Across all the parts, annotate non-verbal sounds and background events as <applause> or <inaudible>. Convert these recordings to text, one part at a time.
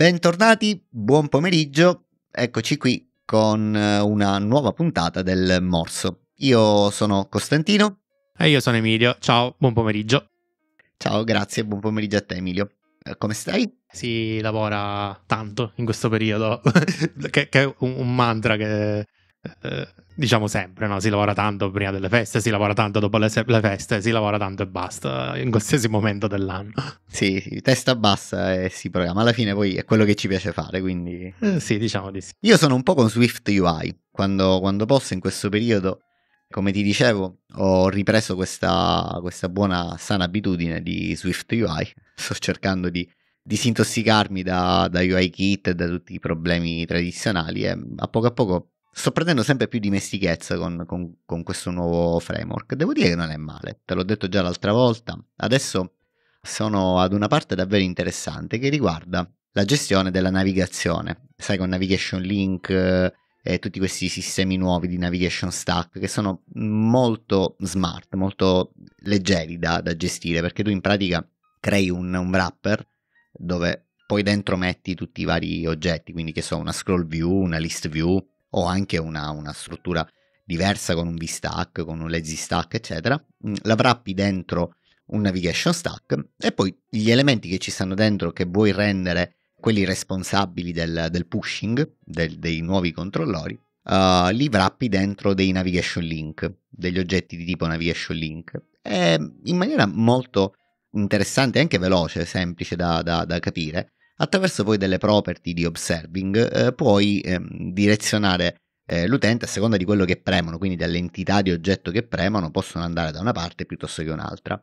Bentornati, buon pomeriggio, eccoci qui con eh, una nuova puntata del Morso. Io sono Costantino. E io sono Emilio, ciao, buon pomeriggio. Ciao, grazie, buon pomeriggio a te Emilio. Eh, come stai? Si lavora tanto in questo periodo, <laughs> che, che, è un, mantra che eh, diciamo sempre, no? si lavora tanto prima delle feste, si lavora tanto dopo le, le, feste, si lavora tanto e basta, in qualsiasi momento dell'anno. Sì, <laughs> sì testa bassa e si programma, alla fine poi è quello che ci piace fare, quindi... Eh, sì, diciamo di sì. Io sono un po' con Swift UI, quando, quando posso in questo periodo come ti dicevo, ho ripreso questa, questa, buona sana abitudine di Swift UI. <laughs> Sto cercando di disintossicarmi da, da UI kit e da tutti i problemi tradizionali e a poco a poco Sto prendendo sempre più dimestichezza con, con, con questo nuovo framework. Devo dire che non è male, te l'ho detto già l'altra volta. Adesso sono ad una parte davvero interessante che riguarda la gestione della navigazione. Sai, con Navigation Link eh, e tutti questi sistemi nuovi di navigation stack che sono molto smart, molto leggeri da, da gestire, perché tu in pratica crei un, un, wrapper dove poi dentro metti tutti i vari oggetti, quindi che so, una scroll view, una list view, o anche una, una struttura diversa con un V-Stack, con un lazy stack, eccetera, mm, la wrappi dentro un navigation stack e poi gli elementi che ci stanno dentro che vuoi rendere quelli responsabili del, del pushing del, dei nuovi controllori, uh, li wrappi dentro dei navigation link, degli oggetti di tipo navigation link, e in maniera molto interessante anche veloce, semplice da, da, da capire, Attraverso poi delle property di observing eh, puoi ehm, direzionare eh, l'utente a seconda di quello che premono, quindi dall'entità di oggetto che premono possono andare da una parte piuttosto che un'altra.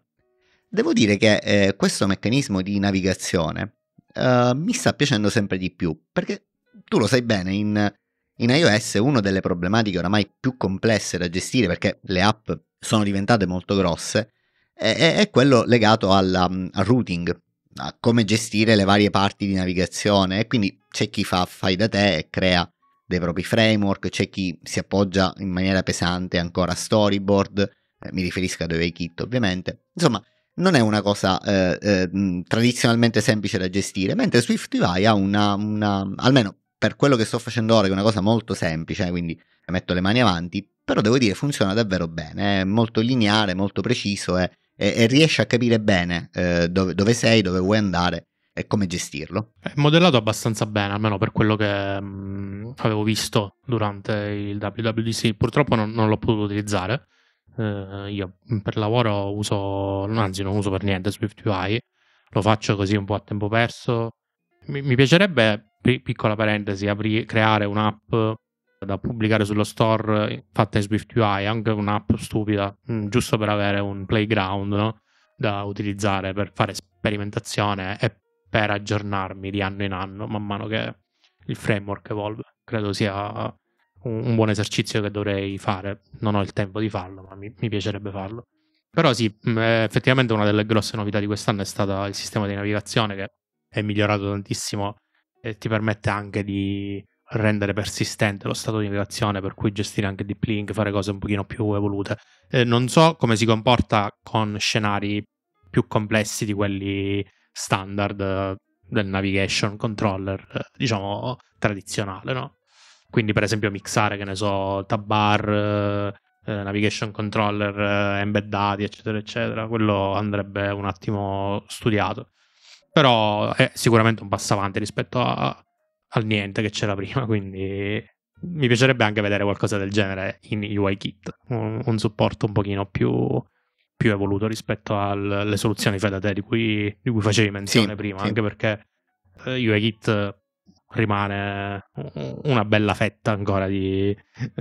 Devo dire che eh, questo meccanismo di navigazione eh, mi sta piacendo sempre di più, perché tu lo sai bene, in, in iOS una delle problematiche oramai più complesse da gestire, perché le app sono diventate molto grosse, è, quello legato alla, mm, al routing, a come gestire le varie parti di navigazione e quindi c'è chi fa fai da te e crea dei propri framework, c'è chi si appoggia in maniera pesante ancora a storyboard, eh, mi riferisco a Dovey Kit ovviamente, insomma non è una cosa eh, eh, tradizionalmente semplice da gestire, mentre SwiftUI ha una, una, almeno per quello che sto facendo ora, che è una cosa molto semplice, eh, quindi metto le mani avanti, però devo dire funziona davvero bene, è molto lineare, molto preciso e e, e riesci a capire bene eh, dove, dove, sei, dove vuoi andare e come gestirlo. È modellato abbastanza bene, almeno per quello che mh, mm, avevo visto durante il WWDC. Purtroppo non, non l'ho potuto utilizzare. Eh, io per lavoro uso, anzi non uso per niente SwiftUI, lo faccio così un po' a tempo perso. Mi, mi piacerebbe, piccola parentesi, apri, creare un'app da pubblicare sullo store fatta in SwiftUI, anche un'app stupida, mm, giusto per avere un playground no? da utilizzare per fare sperimentazione e per aggiornarmi di anno in anno man mano che il framework evolve. Credo sia un, buon esercizio che dovrei fare. Non ho il tempo di farlo, ma mi, mi piacerebbe farlo. Però sì, mm, eh, effettivamente una delle grosse novità di quest'anno è stato il sistema di navigazione che è migliorato tantissimo e ti permette anche di rendere persistente lo stato di migrazione, per cui gestire anche deep link, fare cose un pochino più evolute. Eh, non so come si comporta con scenari più complessi di quelli standard eh, del navigation controller, eh, diciamo tradizionale, no? Quindi per esempio mixare, che ne so, tabbar, eh, eh, navigation controller eh, embeddati, eccetera, eccetera, quello andrebbe un attimo studiato. Però è sicuramente un passo avanti rispetto a, al niente che c'era prima, quindi mi piacerebbe anche vedere qualcosa del genere in UIKit, un, un supporto un pochino più, più evoluto rispetto alle soluzioni fedate di cui, di cui facevi menzione sì, prima, sì. anche perché eh, UI rimane una bella fetta ancora di,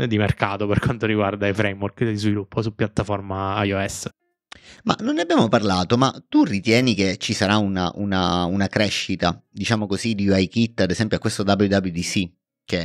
di mercato per quanto riguarda i framework di sviluppo su piattaforma iOS. Ma non ne abbiamo parlato, ma tu ritieni che ci sarà una, una, una crescita, diciamo così, di UI Kit, ad esempio a questo WWDC, che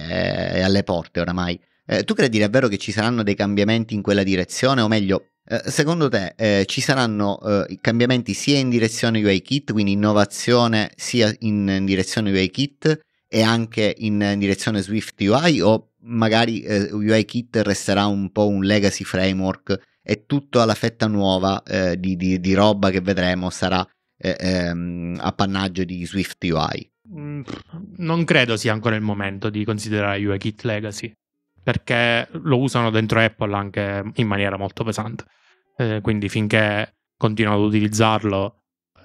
è alle porte oramai? Eh, tu credi davvero che ci saranno dei cambiamenti in quella direzione, o meglio, eh, secondo te eh, ci saranno eh, cambiamenti sia in direzione UI Kit, quindi innovazione sia in, in direzione Kit e anche in, in, direzione Swift UI o magari eh, Kit resterà un po' un legacy framework e tutta la fetta nuova eh, di, di, di, roba che vedremo sarà eh, ehm, appannaggio di Swift UI. Mm, non credo sia ancora il momento di considerare UI Kit Legacy perché lo usano dentro Apple anche in maniera molto pesante. Eh, quindi finché continuano ad utilizzarlo,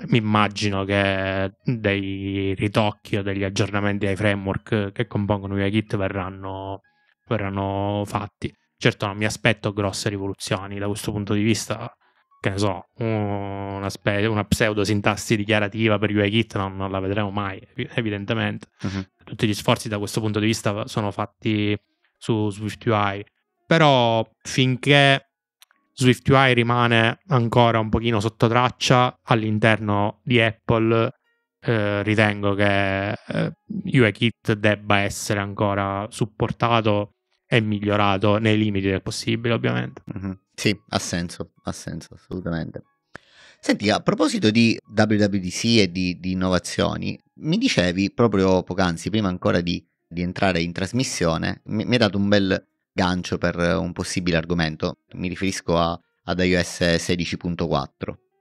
mi immagino che dei ritocchi o degli aggiornamenti ai framework che compongono UI Kit verranno, verranno fatti. Certo non mi aspetto grosse rivoluzioni da questo punto di vista, che ne so, una, spe- una pseudo-sintassi dichiarativa per UIKit non, non, la vedremo mai, evidentemente. Uh-huh. Tutti gli sforzi da questo punto di vista sono fatti su SwiftUI, però finché SwiftUI rimane ancora un pochino sotto traccia all'interno di Apple, eh, ritengo che eh, UIKit debba essere ancora supportato è migliorato nei limiti del possibile, ovviamente. Mm-hmm. Sì, ha senso, ha senso, assolutamente. Senti, a proposito di WWDC e di, di innovazioni, mi dicevi proprio poc'anzi, prima ancora di, di entrare in trasmissione, mi, mi hai dato un bel gancio per un possibile argomento. Mi riferisco a, ad iOS 16.4.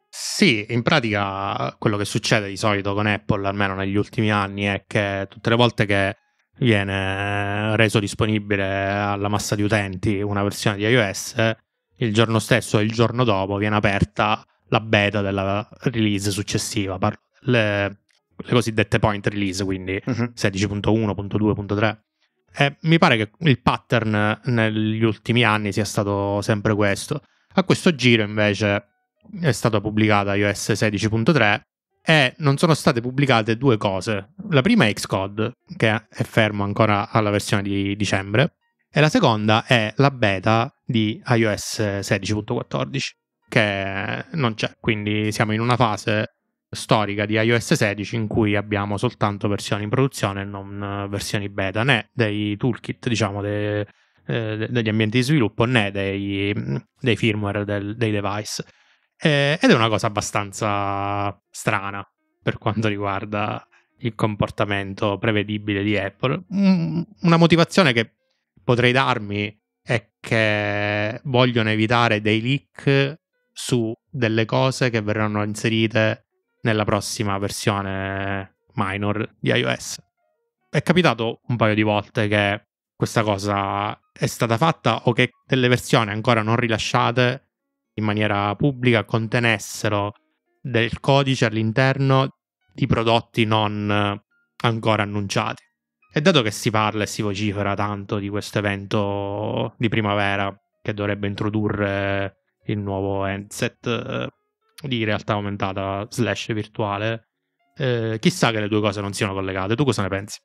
Sì, in pratica quello che succede di solito con Apple, almeno negli ultimi anni, è che tutte le volte che viene reso disponibile alla massa di utenti una versione di iOS, il giorno stesso e il giorno dopo viene aperta la beta della release successiva, le, le cosiddette point release, quindi uh-huh. 16.1.2.3. E mi pare che il pattern negli ultimi anni sia stato sempre questo. A questo giro invece è stata pubblicata iOS 16.3 e non sono state pubblicate due cose. La prima è Xcode, che è fermo ancora alla versione di dicembre, e la seconda è la beta di iOS 16.14, che non c'è, quindi siamo in una fase storica di iOS 16 in cui abbiamo soltanto versioni in produzione e non eh, versioni beta, né dei toolkit, diciamo, de, eh, degli ambienti di sviluppo, né dei, dei firmware del, dei device. Eh, ed è una cosa abbastanza strana per quanto riguarda il comportamento prevedibile di Apple. Una motivazione che potrei darmi è che vogliono evitare dei leak su delle cose che verranno inserite nella prossima versione minor di iOS. È capitato un paio di volte che questa cosa è stata fatta o che delle versioni ancora non rilasciate in maniera pubblica contenessero del codice all'interno di prodotti non eh, ancora annunciati. E dato che si parla e si vocifera tanto di questo evento di primavera che dovrebbe introdurre il nuovo handset eh, di realtà aumentata slash virtuale, eh, chissà che le due cose non siano collegate. Tu cosa ne pensi?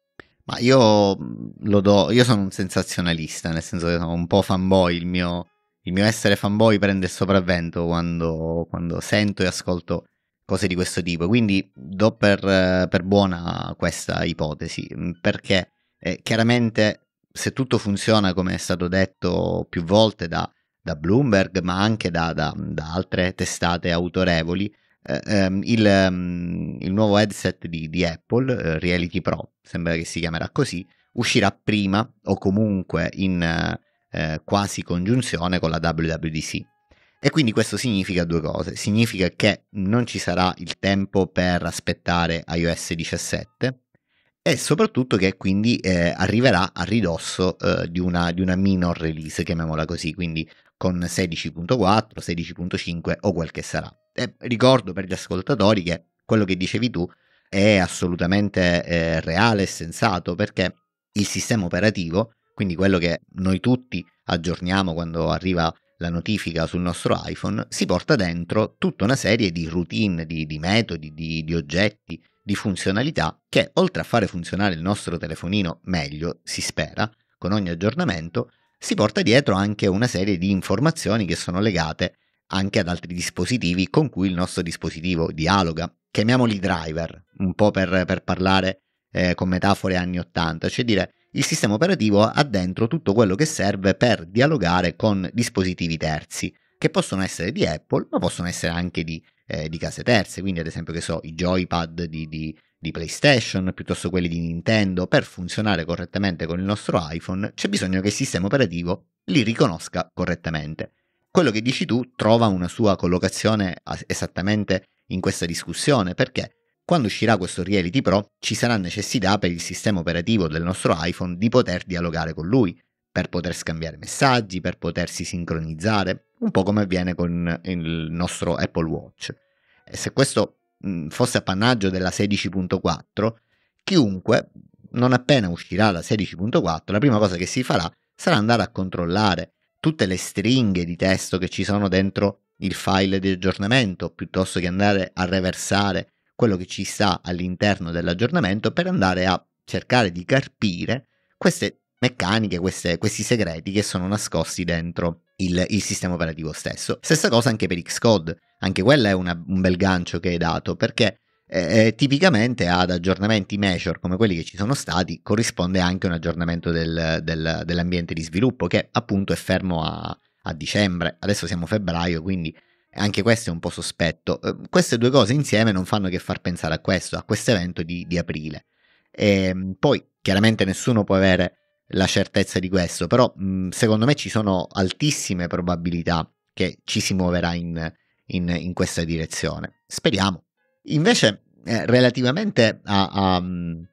Ma io mm, lo do, io sono un sensazionalista, nel senso che sono un po' fanboy, il mio il mio essere fanboy prende il sopravvento quando, quando sento e ascolto cose di questo tipo. Quindi do per, per buona questa ipotesi, mm, perché eh, chiaramente se tutto funziona come è stato detto più volte da, da Bloomberg, ma anche da, da, da altre testate autorevoli, eh, ehm, il, mm, il, nuovo headset di, di Apple, eh, Reality Pro, sembra che si chiamerà così, uscirà prima o comunque in eh, quasi congiunzione con la WWDC. E quindi questo significa due cose, significa che non ci sarà il tempo per aspettare iOS 17 e soprattutto che quindi eh, arriverà a ridosso eh, di, una, di una minor release, chiamiamola così, quindi con 16.4, 16.5 o quel che sarà. E ricordo per gli ascoltatori che quello che dicevi tu è assolutamente eh, reale e sensato perché il sistema operativo quindi quello che noi tutti aggiorniamo quando arriva la notifica sul nostro iPhone si porta dentro tutta una serie di routine, di, di metodi, di, di oggetti, di funzionalità che oltre a fare funzionare il nostro telefonino meglio, si spera, con ogni aggiornamento, si porta dietro anche una serie di informazioni che sono legate anche ad altri dispositivi con cui il nostro dispositivo dialoga. Chiamiamoli driver, un po' per, per parlare eh, con metafore anni 80, cioè dire il sistema operativo ha dentro tutto quello che serve per dialogare con dispositivi terzi, che possono essere di Apple, ma possono essere anche di, eh, di case terze, quindi ad esempio che so, i joypad di, di, di PlayStation, piuttosto quelli di Nintendo, per funzionare correttamente con il nostro iPhone, c'è bisogno che il sistema operativo li riconosca correttamente. Quello che dici tu trova una sua collocazione esattamente in questa discussione, perché quando uscirà questo Reality Pro ci sarà necessità per il sistema operativo del nostro iPhone di poter dialogare con lui, per poter scambiare messaggi, per potersi sincronizzare, un po' come avviene con il nostro Apple Watch. E se questo fosse appannaggio della 16.4, chiunque, non appena uscirà la 16.4, la prima cosa che si farà sarà andare a controllare tutte le stringhe di testo che ci sono dentro il file di aggiornamento, piuttosto che andare a reversare quello che ci sta all'interno dell'aggiornamento per andare a cercare di carpire queste meccaniche, queste, questi segreti che sono nascosti dentro il, il, sistema operativo stesso. Stessa cosa anche per Xcode, anche quella è una, un bel gancio che hai dato perché eh, eh tipicamente ad aggiornamenti major come quelli che ci sono stati corrisponde anche un aggiornamento del, del, dell'ambiente di sviluppo che appunto è fermo a, a dicembre, adesso siamo a febbraio quindi anche questo è un po' sospetto. Ehm, queste due cose insieme non fanno che far pensare a questo, a questo evento di, di aprile. E, ehm, poi chiaramente nessuno può avere la certezza di questo, però mhmm, secondo me ci sono altissime probabilità che ci si muoverà in, in, in questa direzione. Speriamo. Invece, eh, relativamente a, a, mhmm,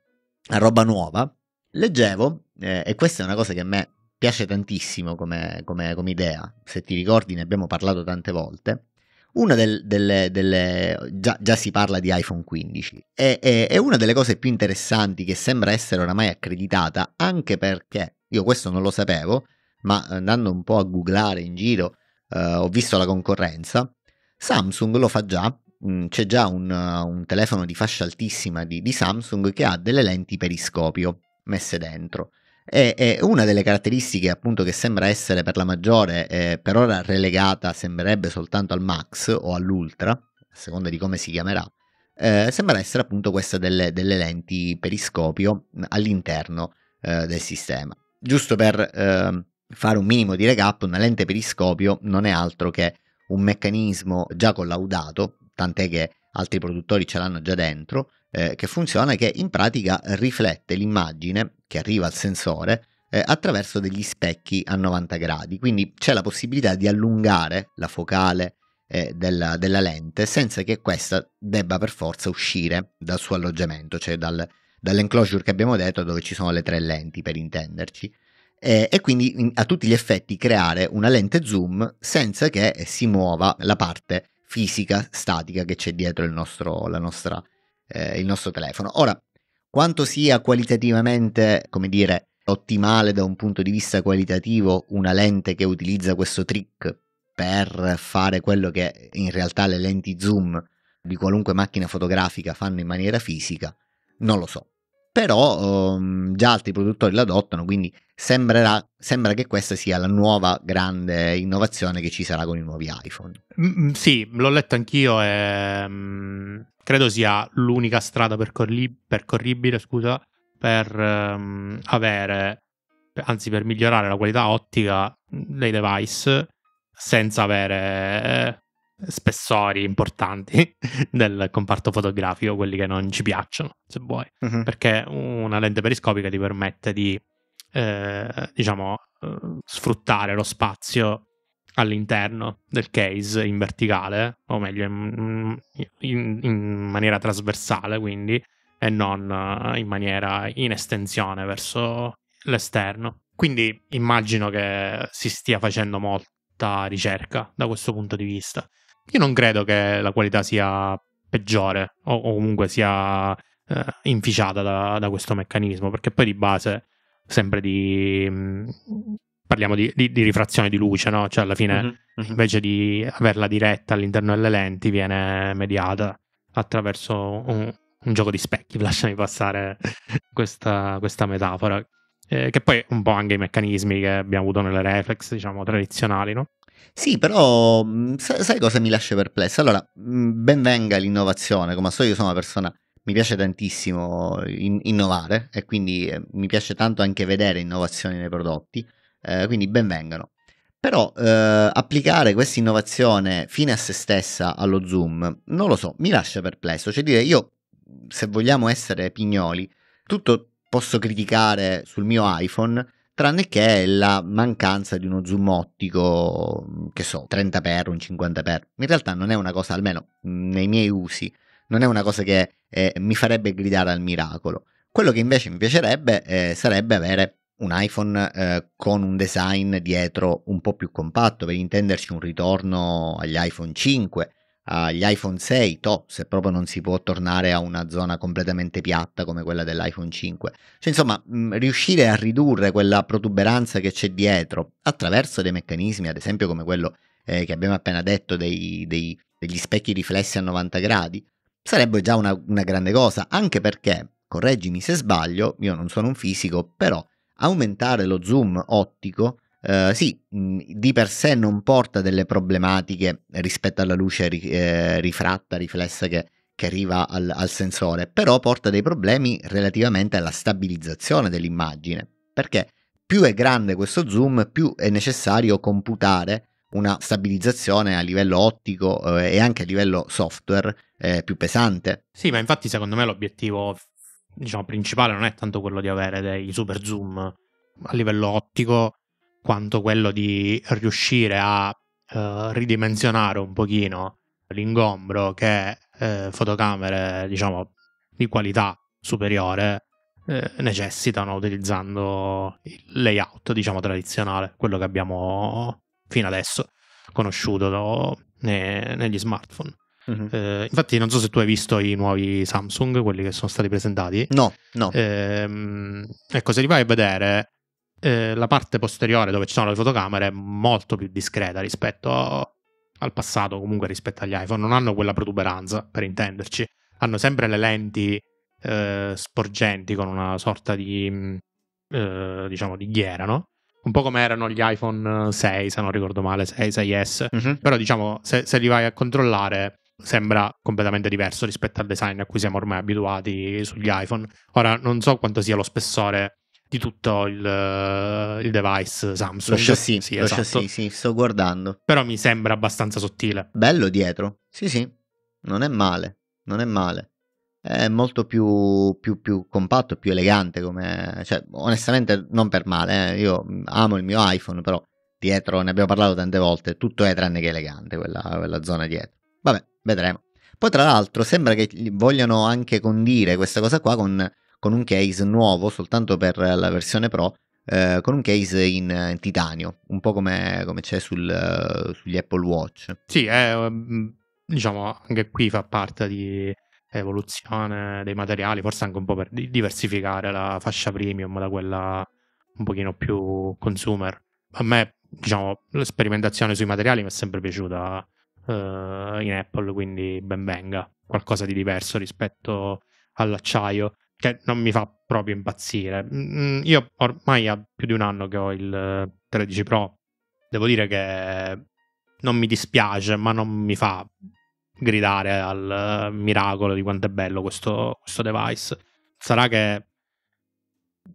a, roba nuova, leggevo, eh, e questa è una cosa che a me piace tantissimo come, come, come, idea, se ti ricordi ne abbiamo parlato tante volte. Una del, delle, delle già, già, si parla di iPhone 15, è, è, è, una delle cose più interessanti che sembra essere oramai accreditata, anche perché, io questo non lo sapevo, ma andando un po' a googlare in giro eh, ho visto la concorrenza, Samsung lo fa già, mm, c'è già un, un telefono di fascia altissima di, di Samsung che ha delle lenti periscopio messe dentro e, e, una delle caratteristiche appunto che sembra essere per la maggiore eh, per ora relegata sembrerebbe soltanto al max o all'ultra, a seconda di come si chiamerà, eh, sembra essere appunto questa delle, delle lenti periscopio all'interno eh, del sistema. Giusto per ehm, fare un minimo di recap, una lente periscopio non è altro che un meccanismo già collaudato, tant'è che altri produttori ce l'hanno già dentro, eh, che funziona che in pratica riflette l'immagine che arriva al sensore eh, attraverso degli specchi a 90 gradi, quindi c'è la possibilità di allungare la focale eh, della, della, lente senza che questa debba per forza uscire dal suo alloggiamento, cioè dal, dall'enclosure che abbiamo detto dove ci sono le tre lenti per intenderci. Eh, e quindi a tutti gli effetti creare una lente zoom senza che si muova la parte fisica statica che c'è dietro nostro, la nostra eh, il nostro telefono. Ora, quanto sia qualitativamente, come dire, ottimale da un punto di vista qualitativo una lente che utilizza questo trick per fare quello che in realtà le lenti zoom di qualunque macchina fotografica fanno in maniera fisica, non lo so. Però um, già altri produttori l'adottano, quindi sembrerà, sembra che questa sia la nuova grande innovazione che ci sarà con i nuovi iPhone. Mm, mm sì, l'ho letto anch'io e ehm, credo sia l'unica strada percorrib- percorribile scusa, per um, avere, anzi per migliorare la qualità ottica dei device senza avere eh, spessori importanti <laughs> del comparto fotografico, quelli che non ci piacciono, se vuoi, uh-huh. perché una lente periscopica ti permette di, eh, diciamo, eh, sfruttare lo spazio all'interno del case in verticale, o meglio in, in, in maniera trasversale quindi, e non eh, in maniera in estensione verso l'esterno. Quindi immagino che si stia facendo molta ricerca da questo punto di vista. Io non credo che la qualità sia peggiore o, o comunque sia eh, inficiata da, da, questo meccanismo, perché poi di base sempre di, mm, parliamo di, di, di, rifrazione di luce, no? Cioè alla fine uh-huh, invece di averla diretta all'interno delle lenti viene mediata attraverso un, un gioco di specchi, <laughs> lasciami passare questa, questa metafora, eh, che poi un po' anche i meccanismi che abbiamo avuto nelle reflex, diciamo, tradizionali, no? Sì, però mm, sai cosa mi lascia perplesso? Allora, mm, ben venga l'innovazione, come so io sono una persona mi piace tantissimo in- innovare e quindi eh, mi piace tanto anche vedere innovazioni nei prodotti, eh, quindi benvengano. Però eh, applicare questa innovazione fine a se stessa allo Zoom, non lo so, mi lascia perplesso. Cioè dire io, se vogliamo essere pignoli, tutto posso criticare sul mio iPhone, tranne che la mancanza di uno zoom ottico, che so, 30x, un 50x. In realtà non è una cosa, almeno nei miei usi, non è una cosa che eh, mi farebbe gridare al miracolo. Quello che invece mi piacerebbe eh, sarebbe avere un iPhone eh, con un design dietro un po' più compatto, per intenderci un ritorno agli iPhone 5, agli iPhone 6, to, se proprio non si può tornare a una zona completamente piatta come quella dell'iPhone 5. Cioè, insomma, mh, mm, riuscire a ridurre quella protuberanza che c'è dietro attraverso dei meccanismi, ad esempio come quello eh, che abbiamo appena detto dei, dei, degli specchi riflessi a 90 gradi, sarebbe già una, una grande cosa, anche perché, correggimi se sbaglio, io non sono un fisico, però aumentare lo zoom ottico eh, sì, mm, di per sé non porta delle problematiche rispetto alla luce ri, eh, rifratta, riflessa che, che arriva al, al, sensore, però porta dei problemi relativamente alla stabilizzazione dell'immagine, perché più è grande questo zoom, più è necessario computare una stabilizzazione a livello ottico eh, e anche a livello software eh, più pesante. Sì, ma infatti secondo me l'obiettivo diciamo, principale non è tanto quello di avere dei super zoom a livello ottico, quanto quello di riuscire a eh, ridimensionare un pochino l'ingombro che eh, fotocamere, diciamo, di qualità superiore eh, necessitano utilizzando il layout, diciamo, tradizionale, quello che abbiamo fino adesso conosciuto no, ne, negli smartphone. Uh-huh. Eh, infatti, non so se tu hai visto i nuovi Samsung, quelli che sono stati presentati. No, no. Eh, ecco, se li vai a vedere, eh, la parte posteriore dove ci sono le fotocamere è molto più discreta rispetto al passato, comunque rispetto agli iPhone. Non hanno quella protuberanza, per intenderci. Hanno sempre le lenti eh, sporgenti con una sorta di, mm, eh, diciamo, di ghiera, no? un po' come erano gli iPhone 6, se non ricordo male, 6, 6S. Uh-huh. Però diciamo, se, se, li vai a controllare, sembra completamente diverso rispetto al design a cui siamo ormai abituati sugli iPhone. Ora non so quanto sia lo spessore di tutto il, eh, il device Samsung. Lo chassis, sì, lo esatto. chassis, sì, sto guardando. Però mi sembra abbastanza sottile. Bello dietro, sì sì, non è male, non è male. È molto più, più, più compatto, più elegante come... Cioè, onestamente non per male, eh. io mm, amo il mio iPhone, però dietro ne abbiamo parlato tante volte, tutto è tranne che elegante quella, quella zona dietro. Vabbè, Vedremo. Poi tra l'altro sembra che vogliano anche condire questa cosa qua con, con un case nuovo, soltanto per la versione Pro, eh, con un case in, in, titanio, un po' come, come c'è sul, uh, sugli Apple Watch. Sì, è, mm, diciamo anche qui fa parte di evoluzione dei materiali, forse anche un po' per diversificare la fascia premium da quella un pochino più consumer. A me, diciamo, sperimentazione sui materiali mi è sempre piaciuta eh, in Apple, quindi ben venga, qualcosa di diverso rispetto all'acciaio che non mi fa proprio impazzire. Mm, mm, io ormai ha più di un anno che ho il 13 Pro, devo dire che non mi dispiace, ma non mi fa gridare al miracolo di quanto è bello questo, questo device. Sarà che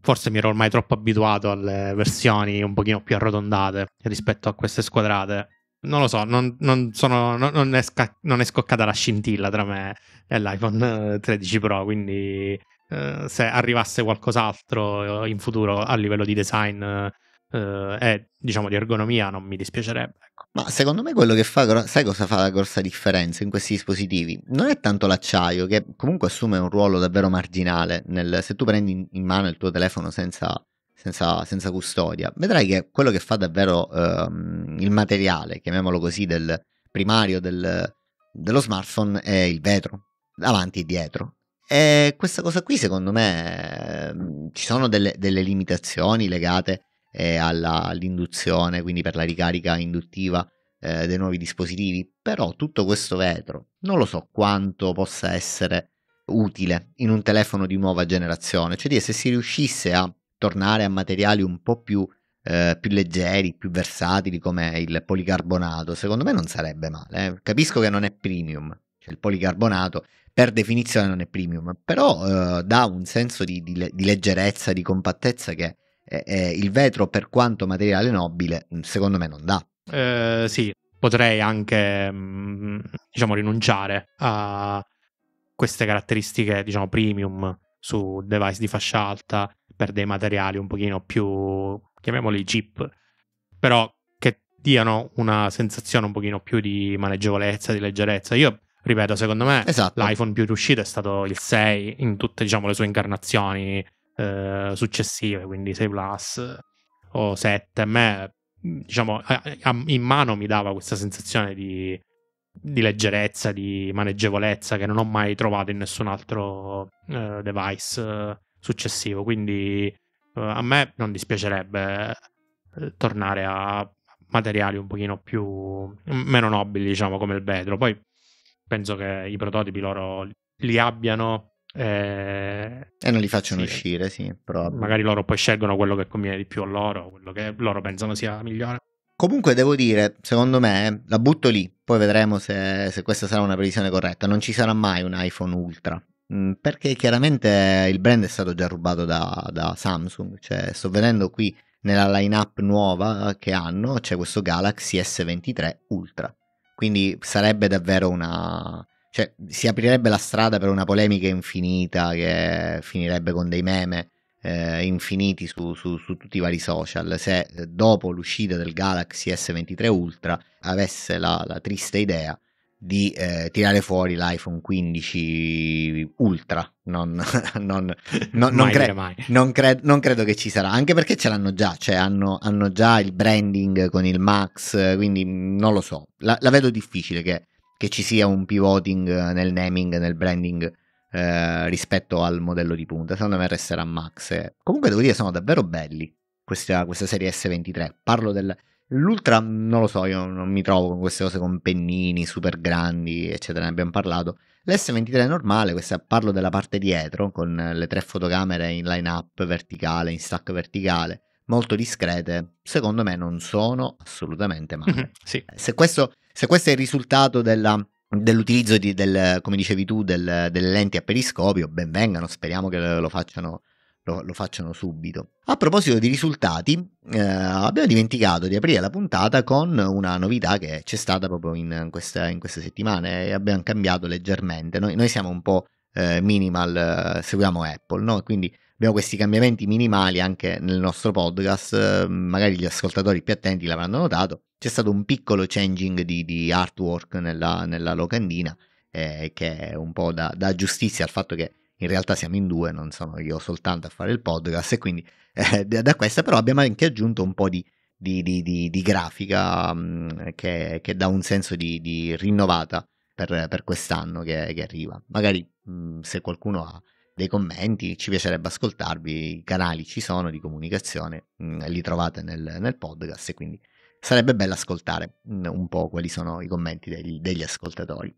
forse mi ero ormai troppo abituato alle versioni un pochino più arrotondate rispetto a queste squadrate non lo so, non, non, sono, non, è sca- non, è scoccata la scintilla tra me e l'iPhone 13 eh, Pro, quindi eh, se arrivasse qualcos'altro eh, in futuro a livello di design eh, e diciamo di ergonomia non mi dispiacerebbe. Ecco. Ma secondo me quello che fa, sai cosa fa la grossa differenza in questi dispositivi? Non è tanto l'acciaio, che comunque assume un ruolo davvero marginale, nel, se tu prendi in mano il tuo telefono senza senza, senza custodia, vedrai che quello che fa davvero ehm, il materiale, chiamiamolo così, del primario del, dello smartphone è il vetro, avanti e dietro. E questa cosa qui secondo me ehm, ci sono delle, delle limitazioni legate eh, alla, all'induzione, quindi per la ricarica induttiva eh, dei nuovi dispositivi, però tutto questo vetro non lo so quanto possa essere utile in un telefono di nuova generazione, cioè se si riuscisse a tornare a materiali un po' più, eh, più leggeri, più versatili come il policarbonato, secondo me non sarebbe male. Eh. Capisco che non è premium, cioè il policarbonato per definizione non è premium, però eh, dà un senso di, di, di, leggerezza, di compattezza che il vetro, per quanto materiale nobile, mm, secondo me non dà. Eh, sì, potrei anche mm, diciamo rinunciare a queste caratteristiche diciamo premium su device di fascia alta per dei materiali un pochino più, chiamiamoli jeep, però che diano una sensazione un pochino più di maneggevolezza, di leggerezza. Io ripeto, secondo me esatto. l'iPhone più riuscito è stato il 6 in tutte diciamo, le sue incarnazioni eh, successive, quindi 6 Plus o 7. A me, diciamo, in mano mi dava questa sensazione di di leggerezza, di maneggevolezza che non ho mai trovato in nessun altro eh, device eh, successivo. Quindi eh, a me non dispiacerebbe eh, tornare a materiali un pochino più meno nobili, diciamo, come il vetro. Poi penso che i prototipi loro li abbiano. Eh, e non li facciano sì, uscire, sì. Proprio. Magari loro poi scelgono quello che conviene di più a loro, quello che loro pensano sia migliore. Comunque devo dire, secondo me, la butto lì, poi vedremo se, se questa sarà una previsione corretta, non ci sarà mai un iPhone Ultra mm, perché chiaramente il brand è stato già rubato da, da, Samsung. Cioè, sto vedendo qui nella lineup nuova che hanno c'è questo Galaxy S23 Ultra. Quindi sarebbe davvero una. Cioè, si aprirebbe la strada per una polemica infinita che finirebbe con dei meme eh, infiniti su, su, su, tutti i vari social, se eh, dopo l'uscita del Galaxy S23 Ultra avesse la, la triste idea di eh, tirare fuori l'iPhone 15 Ultra. Non, <laughs> non, non, non, cre- cre- non, credo che ci sarà, anche perché ce l'hanno già, cioè hanno, hanno già il branding con il Max, quindi non lo so, la, la vedo difficile che, che, ci sia un pivoting nel naming, nel branding eh, rispetto al modello di punta. Secondo me resterà Max. Comunque devo dire, sono davvero belli questa, questa serie S23. Parlo dell'Ultra, non lo so, io non mi trovo con queste cose con pennini super grandi, eccetera, ne abbiamo parlato. L'S23 è normale, questa, parlo della parte dietro, con le tre fotocamere in line up verticale, in stack verticale, molto discrete. Secondo me non sono assolutamente male. Mm-hmm, <laughs> sì. se, questo, se questo è il risultato della dell'utilizzo di, del, come dicevi tu, del, delle lenti a periscopio, ben vengano, speriamo che lo facciano, lo, lo facciano subito. A proposito di risultati, eh, abbiamo dimenticato di aprire la puntata con una novità che c'è stata proprio in, questa, in queste settimane e abbiamo cambiato leggermente. Noi, noi siamo un po' eh, minimal, eh, seguiamo Apple, no? quindi abbiamo questi cambiamenti minimali anche nel nostro podcast, eh, magari gli ascoltatori più attenti l'avranno notato c'è stato un piccolo changing di, di artwork nella, nella locandina eh, che è un po' da, da, giustizia al fatto che in realtà siamo in due, non sono io soltanto a fare il podcast e quindi eh, da questa però abbiamo anche aggiunto un po' di, di, di grafica mh, mm, che, che, dà un senso di, rinnovata per, per quest'anno che, che, arriva. Magari mh, mm, se qualcuno ha dei commenti, ci piacerebbe ascoltarvi, i canali ci sono di comunicazione, mh, mm, li trovate nel, nel podcast e quindi sarebbe bello ascoltare mm, un po' quali sono i commenti degli, degli ascoltatori.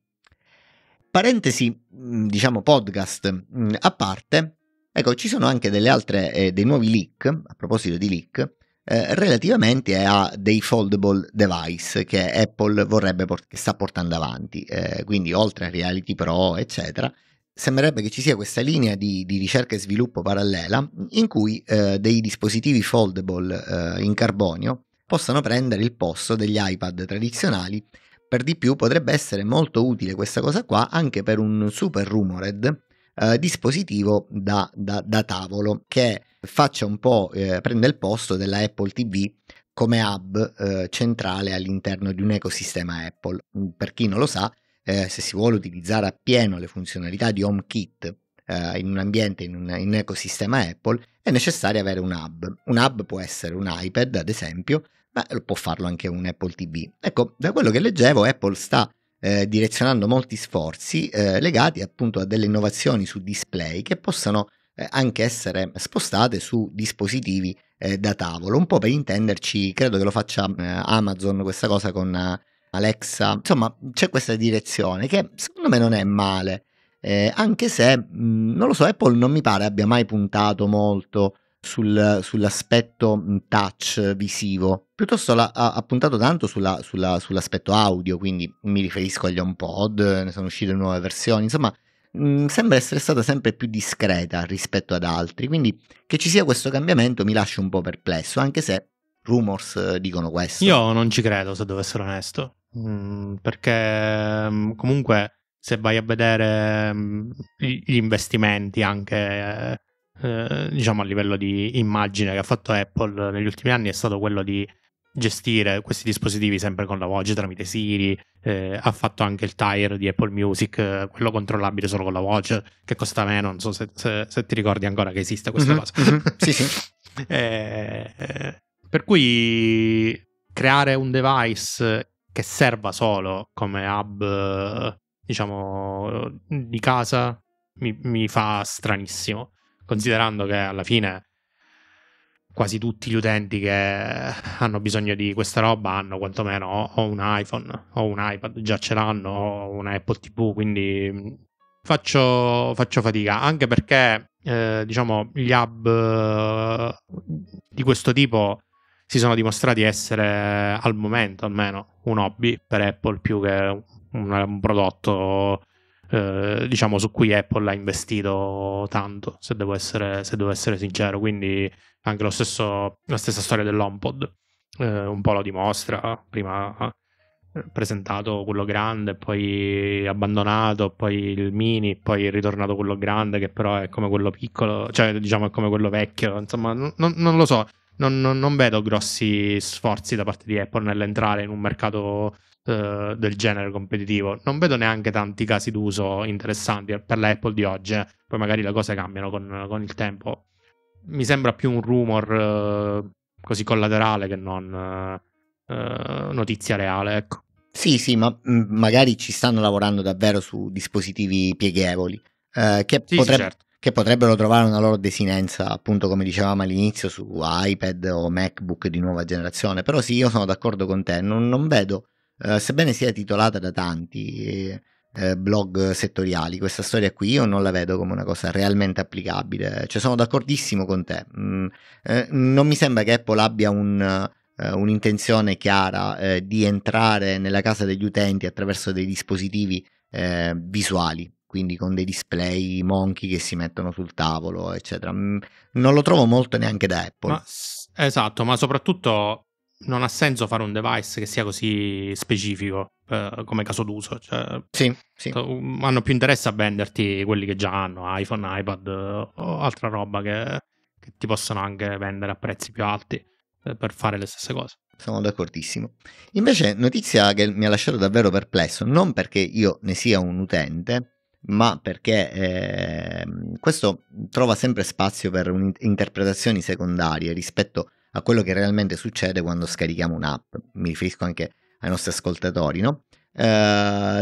Parentesi, mm, diciamo podcast mm, a parte, ecco, ci sono anche delle altre, eh, dei nuovi leak, a proposito di leak, eh, relativamente a dei foldable device che Apple vorrebbe port- che sta portando avanti. Eh, quindi, oltre a Reality Pro, eccetera, sembrerebbe che ci sia questa linea di, di ricerca e sviluppo parallela in cui eh, dei dispositivi foldable eh, in carbonio possano prendere il posto degli iPad tradizionali. Per di più potrebbe essere molto utile questa cosa qua anche per un super rumored eh, dispositivo da, da, da, tavolo che faccia un po', eh, prende il posto della Apple TV come hub eh, centrale all'interno di un ecosistema Apple. Mm, per chi non lo sa, eh, se si vuole utilizzare appieno le funzionalità di HomeKit eh, in un ambiente, in un, in un, ecosistema Apple, è necessario avere un hub. Un hub può essere un iPad, ad esempio, ma può farlo anche un Apple TV. Ecco, da quello che leggevo, Apple sta eh, direzionando molti sforzi eh, legati appunto a delle innovazioni su display che possano eh, anche essere spostate su dispositivi eh, da tavolo. Un po' per intenderci, credo che lo faccia eh, Amazon questa cosa con eh, Alexa. Insomma, c'è questa direzione che secondo me non è male eh, anche se, mh, mm, non lo so, Apple non mi pare abbia mai puntato molto sul, sull'aspetto mm, touch visivo, piuttosto la, ha, ha, puntato tanto sulla, sulla, sull'aspetto audio, quindi mi riferisco agli HomePod, ne sono uscite nuove versioni, insomma mm, sembra essere stata sempre più discreta rispetto ad altri, quindi che ci sia questo cambiamento mi lascia un po' perplesso, anche se rumors eh, dicono questo. Io non ci credo, se devo essere onesto, mm, perché comunque se vai a vedere mm, gli investimenti anche eh, diciamo a livello di immagine che ha fatto Apple negli ultimi anni è stato quello di gestire questi dispositivi sempre con la voce tramite Siri, eh, ha fatto anche il tire di Apple Music, quello controllabile solo con la voce, che costa meno, non so se, se, se ti ricordi ancora che esiste questa mm-hmm, cosa. Mm-hmm, <laughs> sì, sì. eh, eh, per cui creare un device che serva solo come hub diciamo, di casa mi, mi fa stranissimo, considerando che alla fine quasi tutti gli utenti che hanno bisogno di questa roba hanno quantomeno o un iPhone o un iPad, già ce l'hanno, o un Apple TV, quindi mm, faccio, faccio fatica, anche perché eh, diciamo gli hub eh, di questo tipo si sono dimostrati essere al momento almeno un hobby per Apple più che un prodotto eh, diciamo su cui Apple ha investito tanto, se devo essere, se devo essere sincero. Quindi anche stesso, la stessa storia dell'HomePod eh, un po' lo dimostra. Prima eh, presentato quello grande, poi abbandonato, poi il mini, poi è ritornato quello grande che però è come quello piccolo, cioè diciamo è come quello vecchio, insomma non, non lo so, non, non, non, vedo grossi sforzi da parte di Apple nell'entrare in un mercato eh, del genere competitivo. Non vedo neanche tanti casi d'uso interessanti per l'Apple di oggi, eh. poi magari le cose cambiano con, con, il tempo. Mi sembra più un rumor eh, così collaterale che non notizia reale, ecco. Sì, sì, ma mm, magari ci stanno lavorando davvero su dispositivi pieghevoli eh, che, sì, potreb- sì, certo. che, potrebbero trovare una loro desinenza, appunto come dicevamo all'inizio, su iPad o MacBook di nuova generazione. Però sì, io sono d'accordo con te, non, non vedo eh, sebbene sia titolata da tanti eh, blog settoriali, questa storia qui io non la vedo come una cosa realmente applicabile, cioè sono d'accordissimo con te, mm, eh, non mi sembra che Apple abbia un, eh, un'intenzione chiara eh, di entrare nella casa degli utenti attraverso dei dispositivi visuali, quindi con dei display monchi che si mettono sul tavolo, eccetera. Mm, non lo trovo molto neanche da Apple. Ma, esatto, ma soprattutto non ha senso fare un device che sia così specifico eh, come caso d'uso. Cioè, sì, sì. Eh, hanno più interesse a venderti quelli che già hanno, iPhone, iPad eh, o altra roba che, che ti possono anche vendere a prezzi più alti eh, per fare le stesse cose. Sono d'accordissimo. Invece, notizia che mi ha lasciato davvero perplesso, non perché io ne sia un utente, ma perché eh, questo trova sempre spazio per interpretazioni secondarie rispetto a a quello che realmente succede quando scarichiamo un'app. Mi riferisco anche ai nostri ascoltatori, no? Uh,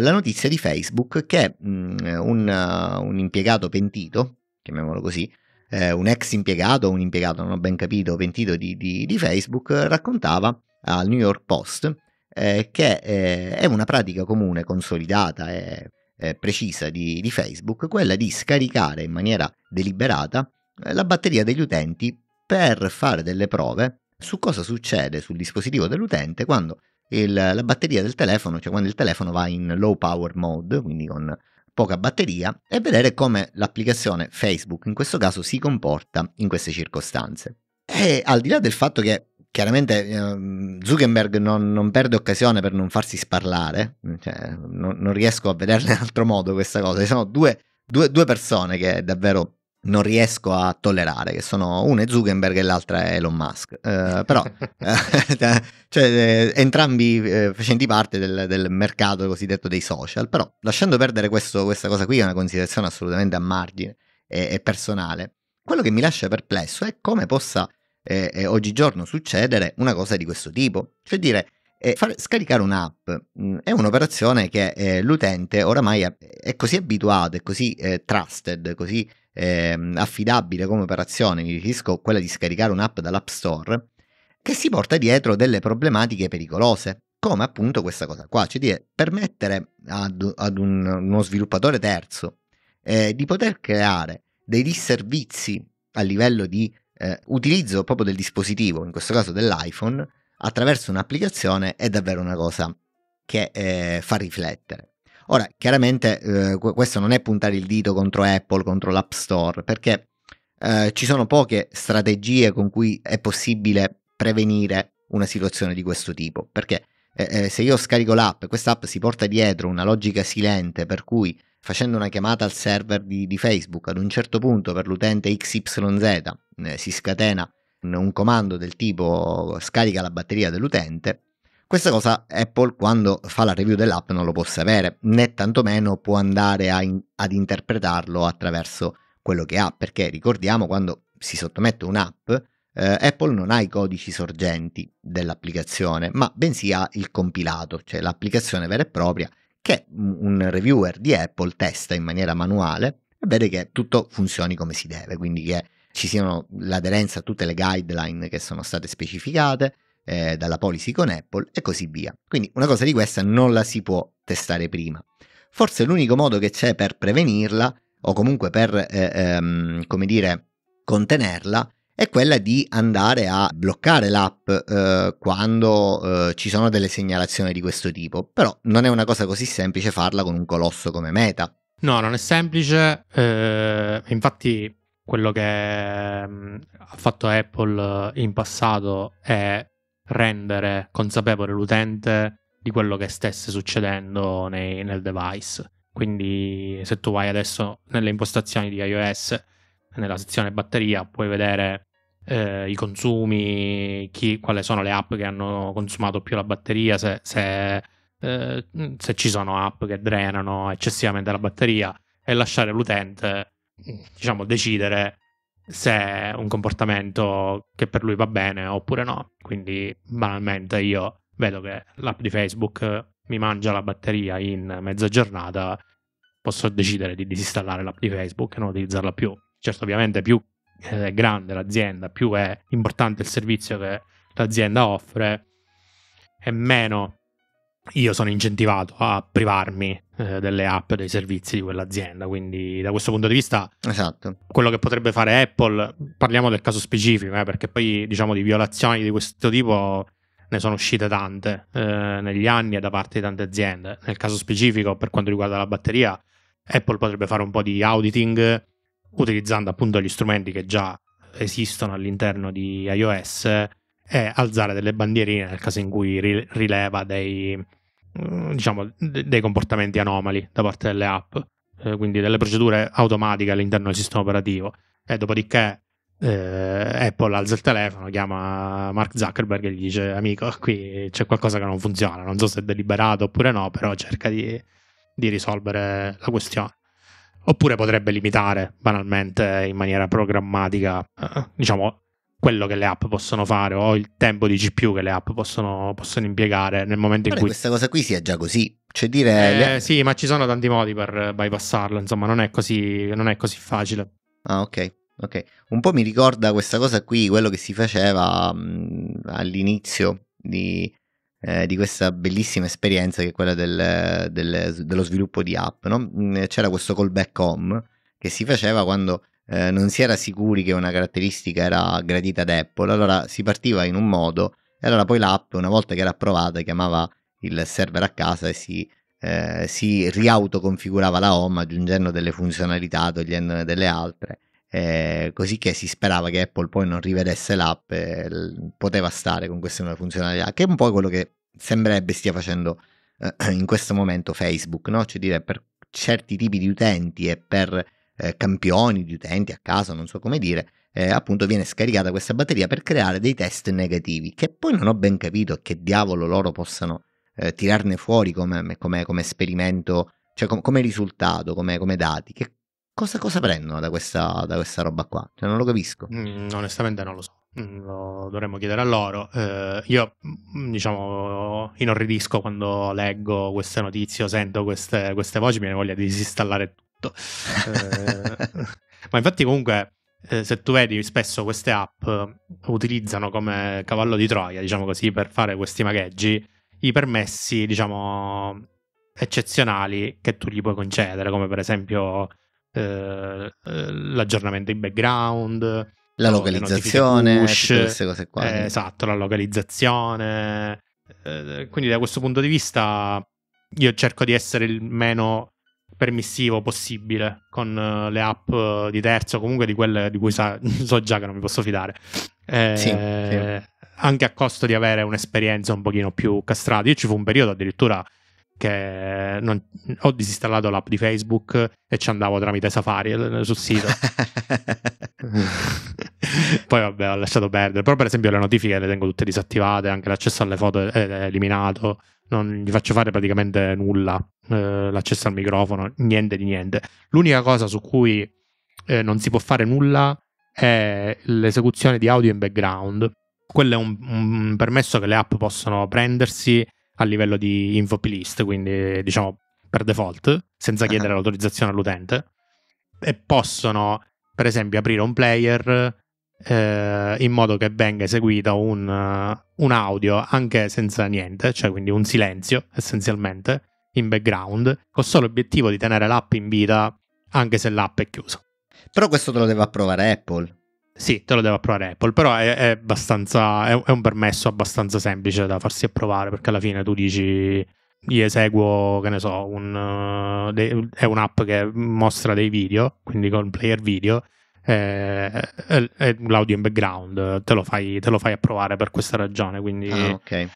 la notizia di Facebook che um, un, uh, un, impiegato pentito, chiamiamolo così, uh, un ex impiegato o un impiegato, non ho ben capito, pentito di, di, di Facebook, raccontava al New York Post eh, che eh, è una pratica comune, consolidata e eh, precisa di, di, Facebook, quella di scaricare in maniera deliberata eh, la batteria degli utenti per fare delle prove su cosa succede sul dispositivo dell'utente quando il, la batteria del telefono, cioè quando il telefono va in low power mode, quindi con poca batteria, e vedere come l'applicazione Facebook in questo caso si comporta in queste circostanze. E al di là del fatto che chiaramente eh, Zuckerberg non, non, perde occasione per non farsi sparlare, mm, cioè, non, non, riesco a vederla in altro modo questa cosa, ci sono due, due, due persone che davvero non riesco a tollerare, che sono uno è Zuckerberg e l'altra è Elon Musk. Eh, però <laughs> eh, <laughs> cioè, eh, entrambi eh, facenti parte del, del, mercato cosiddetto dei social, però lasciando perdere questo, questa cosa qui è una considerazione assolutamente a margine e, e personale. Quello che mi lascia perplesso è come possa eh, eh, oggigiorno succedere una cosa di questo tipo, cioè dire far, scaricare un'app mh, mm, è un'operazione che l'utente oramai è, è, così abituato, è così trusted, così eh, affidabile come operazione, mi riferisco a quella di scaricare un'app dall'App Store, che si porta dietro delle problematiche pericolose, come appunto questa cosa qua, cioè di eh, permettere ad, ad un, uno sviluppatore terzo eh, di poter creare dei disservizi a livello di eh, utilizzo proprio del dispositivo, in questo caso dell'iPhone, attraverso un'applicazione è davvero una cosa che eh, fa riflettere. Ora, chiaramente eh, questo non è puntare il dito contro Apple, contro l'App Store, perché eh, ci sono poche strategie con cui è possibile prevenire una situazione di questo tipo, perché eh, eh se io scarico l'app e questa app si porta dietro una logica silente per cui facendo una chiamata al server di, di Facebook ad un certo punto per l'utente XYZ eh, si scatena un comando del tipo scarica la batteria dell'utente, questa cosa Apple quando fa la review dell'app non lo può sapere, né tantomeno può andare in, ad interpretarlo attraverso quello che ha, perché ricordiamo quando si sottomette un'app, eh, Apple non ha i codici sorgenti dell'applicazione, ma bensì ha il compilato, cioè l'applicazione vera e propria che un reviewer di Apple testa in maniera manuale e vede che tutto funzioni come si deve, quindi che ci siano l'aderenza a tutte le guideline che sono state specificate, eh, dalla policy con Apple e così via. Quindi una cosa di questa non la si può testare prima. Forse l'unico modo che c'è per prevenirla o comunque per, eh, ehm, come dire, contenerla è quella di andare a bloccare l'app eh, quando eh, ci sono delle segnalazioni di questo tipo, però non è una cosa così semplice farla con un colosso come Meta. No, non è semplice, eh, infatti quello che mm, ha fatto Apple in passato è rendere consapevole l'utente di quello che stesse succedendo nei, nel device. Quindi se tu vai adesso nelle impostazioni di iOS, nella sezione batteria, puoi vedere eh, i consumi, chi, quali sono le app che hanno consumato più la batteria, se, se, eh, se ci sono app che drenano eccessivamente la batteria e lasciare l'utente diciamo, decidere se è un comportamento che per lui va bene oppure no quindi banalmente io vedo che l'app di Facebook mi mangia la batteria in mezza giornata, posso decidere di disinstallare l'app di Facebook e non utilizzarla più. Certo, ovviamente più è eh, grande l'azienda, più è importante il servizio che l'azienda offre e meno io sono incentivato a privarmi eh, delle app, dei servizi di quell'azienda. Quindi da questo punto di vista, esatto. quello che potrebbe fare Apple, parliamo del caso specifico, eh, perché poi diciamo di violazioni di questo tipo ne sono uscite tante eh, negli anni e da parte di tante aziende. Nel caso specifico, per quanto riguarda la batteria, Apple potrebbe fare un po' di auditing utilizzando appunto gli strumenti che già esistono all'interno di iOS e alzare delle bandierine nel caso in cui rileva dei, mm, diciamo, dei comportamenti anomali da parte delle app, eh, quindi delle procedure automatiche all'interno del sistema operativo. E dopodiché eh, Apple alza il telefono, chiama Mark Zuckerberg e gli dice amico, qui c'è qualcosa che non funziona, non so se è deliberato oppure no, però cerca di, di risolvere la questione. Oppure potrebbe limitare banalmente in maniera programmatica, eh, diciamo, quello che le app possono fare o il tempo di GPU che le app possono, possono impiegare nel momento Però in cui... questa cosa qui sia già così, cioè dire... Eh, le... Sì, ma ci sono tanti modi per bypassarlo, insomma non è così, non è così facile. Ah ok, ok. Un po' mi ricorda questa cosa qui, quello che si faceva mh, mm, all'inizio di, eh, di questa bellissima esperienza che è quella del, del, dello sviluppo di app. No? Mm, c'era questo callback home che si faceva quando eh, non si era sicuri che una caratteristica era gradita ad Apple, allora si partiva in un modo e allora poi l'app una volta che era approvata chiamava il server a casa e si, eh, si riautoconfigurava la home aggiungendo delle funzionalità, togliendone delle altre. Eh, così che si sperava che Apple poi non rivedesse l'app eh, poteva stare con queste nuove funzionalità che è un po' quello che sembrerebbe stia facendo eh, in questo momento Facebook no? cioè dire per certi tipi di utenti e per eh, campioni di utenti a casa, non so come dire, eh, appunto viene scaricata questa batteria per creare dei test negativi, che poi non ho ben capito che diavolo loro possano eh, tirarne fuori come, come, come esperimento, cioè com, come risultato, come, come dati. Che cosa, cosa prendono da questa, da questa, roba qua? Cioè, non lo capisco. Mm, onestamente non lo so mm, lo dovremmo chiedere a loro. Eh, io, mm, diciamo, inorridisco quando leggo queste notizie o sento queste, queste voci, mi viene voglia di disinstallare tutto fatto. Eh. ma infatti comunque eh, se tu vedi spesso queste app eh, utilizzano come cavallo di Troia, diciamo così, per fare questi magheggi i permessi, diciamo, eccezionali che tu gli puoi concedere, come per esempio eh, l'aggiornamento in background, la localizzazione, push, tutte queste cose qua. Eh, esatto, la localizzazione. Eh, quindi da questo punto di vista io cerco di essere il meno permissivo possibile con eh, le app eh, di terzo, comunque di quelle di cui sa, <laughs> so già che non mi posso fidare. Eh, sì, sì. Anche a costo di avere un'esperienza un pochino più castrata. Io ci fu un periodo addirittura che non, ho disinstallato l'app di Facebook e ci andavo tramite Safari eh, sul sito. <laughs> Poi vabbè, ho lasciato perdere. Però per esempio le notifiche le tengo tutte disattivate, anche l'accesso alle foto è eliminato non gli faccio fare praticamente nulla, eh, l'accesso al microfono, niente di niente. L'unica cosa su cui eh, non si può fare nulla è l'esecuzione di audio in background. Quello è un, un permesso che le app possono prendersi a livello di info playlist, quindi diciamo per default, senza chiedere l'autorizzazione all'utente. E possono, per esempio, aprire un player eh, in modo che venga eseguito un, uh, un, audio anche senza niente, cioè quindi un silenzio essenzialmente in background, con solo l'obiettivo di tenere l'app in vita anche se l'app è chiusa. Però questo te lo deve approvare Apple. Sì, te lo deve approvare Apple, però è, è abbastanza, è, è un permesso abbastanza semplice da farsi approvare perché alla fine tu dici gli eseguo, che ne so, un, uh, de- è un'app che mostra dei video, quindi con player video, eh, eh, l'audio in background, te lo, fai, te lo fai approvare per questa ragione, quindi ah, okay.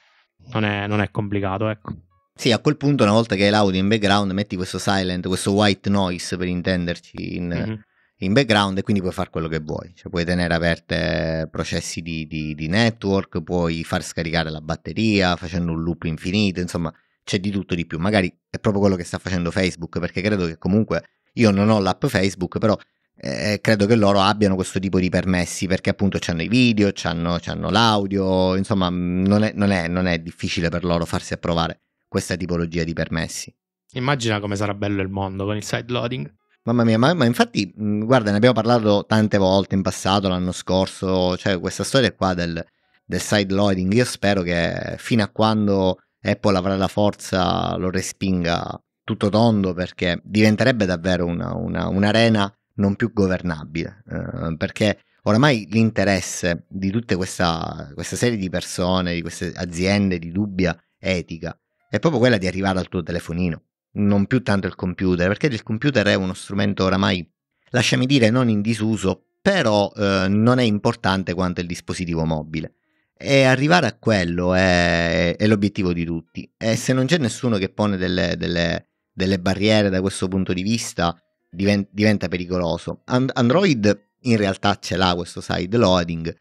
non, è, non, è, complicato, ecco. Sì, a quel punto una volta che hai l'audio in background metti questo silent, questo white noise per intenderci in, mm-hmm. in background e quindi puoi fare quello che vuoi, cioè, puoi tenere aperte processi di, di, di network, puoi far scaricare la batteria facendo un loop infinito, insomma c'è di tutto di più, magari è proprio quello che sta facendo Facebook perché credo che comunque io non ho l'app Facebook, però eh, credo che loro abbiano questo tipo di permessi perché appunto hanno i video, hanno, l'audio, insomma mm, non è, non, è, non è difficile per loro farsi approvare questa tipologia di permessi. Immagina come sarà bello il mondo con il side loading. Mamma mia, ma, ma infatti, mh, mm, guarda, ne abbiamo parlato tante volte in passato, l'anno scorso, cioè questa storia qua del, del side loading, io spero che fino a quando Apple avrà la forza lo respinga tutto tondo perché diventerebbe davvero una, una, un'arena non più governabile, eh, perché oramai l'interesse di tutta questa, questa, serie di persone, di queste aziende di dubbia etica, è proprio quella di arrivare al tuo telefonino, non più tanto il computer, perché il computer è uno strumento oramai, lasciami dire, non in disuso, però eh, non è importante quanto il dispositivo mobile. E arrivare a quello è, è l'obiettivo di tutti. E se non c'è nessuno che pone delle, delle, delle barriere da questo punto di vista, diven- diventa pericoloso. And- Android in realtà ce l'ha questo side loading,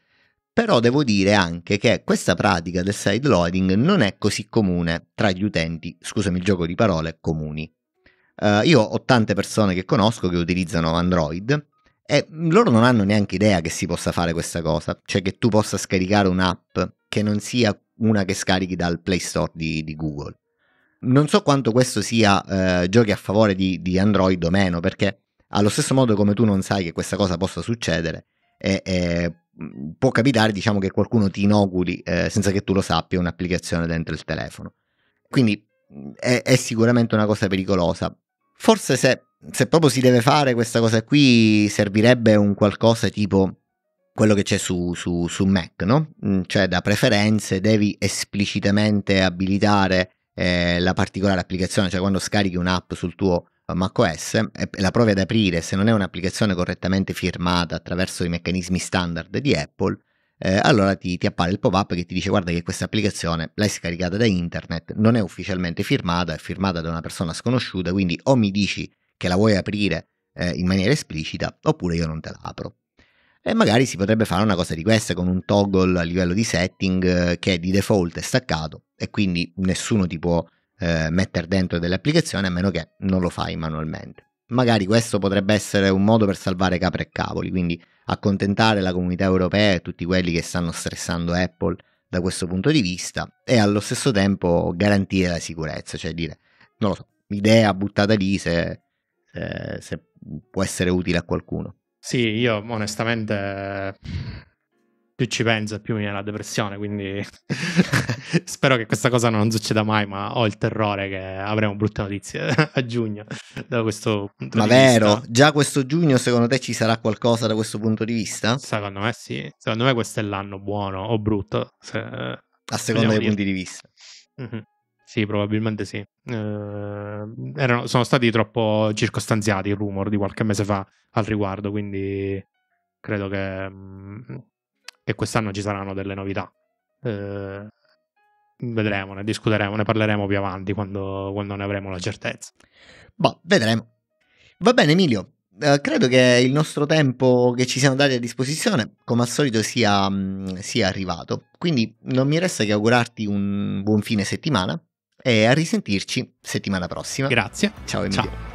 però devo dire anche che questa pratica del side loading non è così comune tra gli utenti, scusami il gioco di parole, comuni. Uh, io ho tante persone che conosco che utilizzano Android e loro non hanno neanche idea che si possa fare questa cosa, cioè che tu possa scaricare un'app che non sia una che scarichi dal Play Store di, di Google. Non so quanto questo sia eh, giochi a favore di, di, Android o meno, perché allo stesso modo come tu non sai che questa cosa possa succedere, e, e mm, può capitare diciamo, che qualcuno ti inoculi eh, senza che tu lo sappia un'applicazione dentro il telefono. Quindi mm, è, è sicuramente una cosa pericolosa. Forse se, se, proprio si deve fare questa cosa qui servirebbe un qualcosa tipo quello che c'è su, su, su Mac, no? Mm, cioè da preferenze devi esplicitamente abilitare eh, la particolare applicazione, cioè quando scarichi un'app sul tuo eh, macOS e la provi ad aprire, se non è un'applicazione correttamente firmata attraverso i meccanismi standard di Apple, eh, allora ti, ti, appare il pop-up che ti dice guarda che questa applicazione l'hai scaricata da internet, non è ufficialmente firmata, è firmata da una persona sconosciuta, quindi o mi dici che la vuoi aprire eh, in maniera esplicita oppure io non te la apro. E magari si potrebbe fare una cosa di queste con un toggle a livello di setting eh, che di default è staccato e quindi nessuno ti può eh, mettere dentro delle applicazioni a meno che non lo fai manualmente. Magari questo potrebbe essere un modo per salvare capre e cavoli, quindi accontentare la comunità europea e tutti quelli che stanno stressando Apple da questo punto di vista e allo stesso tempo garantire la sicurezza, cioè dire, non lo so, idea buttata lì se, se, se può essere utile a qualcuno. Sì, io onestamente più ci penso più mi viene la depressione, quindi <laughs> spero che questa cosa non succeda mai, ma ho il terrore che avremo brutte notizie <laughs> a giugno da questo punto ma di vero? vista. Ma vero? Già questo giugno secondo te ci sarà qualcosa da questo punto di vista? Secondo me sì, secondo me questo è l'anno buono o brutto. Se... A seconda dei punti di vista. Mm-hmm. Sì, probabilmente sì. Eh, erano, sono stati troppo circostanziati i rumor di qualche mese fa al riguardo, quindi credo che, mm, che quest'anno ci saranno delle novità. Eh, vedremo, ne discuteremo, ne parleremo più avanti quando, quando ne avremo la certezza. Boh, vedremo. Va bene Emilio, eh, credo che il nostro tempo che ci siamo dati a disposizione, come al solito, sia, mm, sia, arrivato. Quindi non mi resta che augurarti un buon fine settimana e a risentirci settimana prossima. Grazie. Ciao Emilio. Ciao.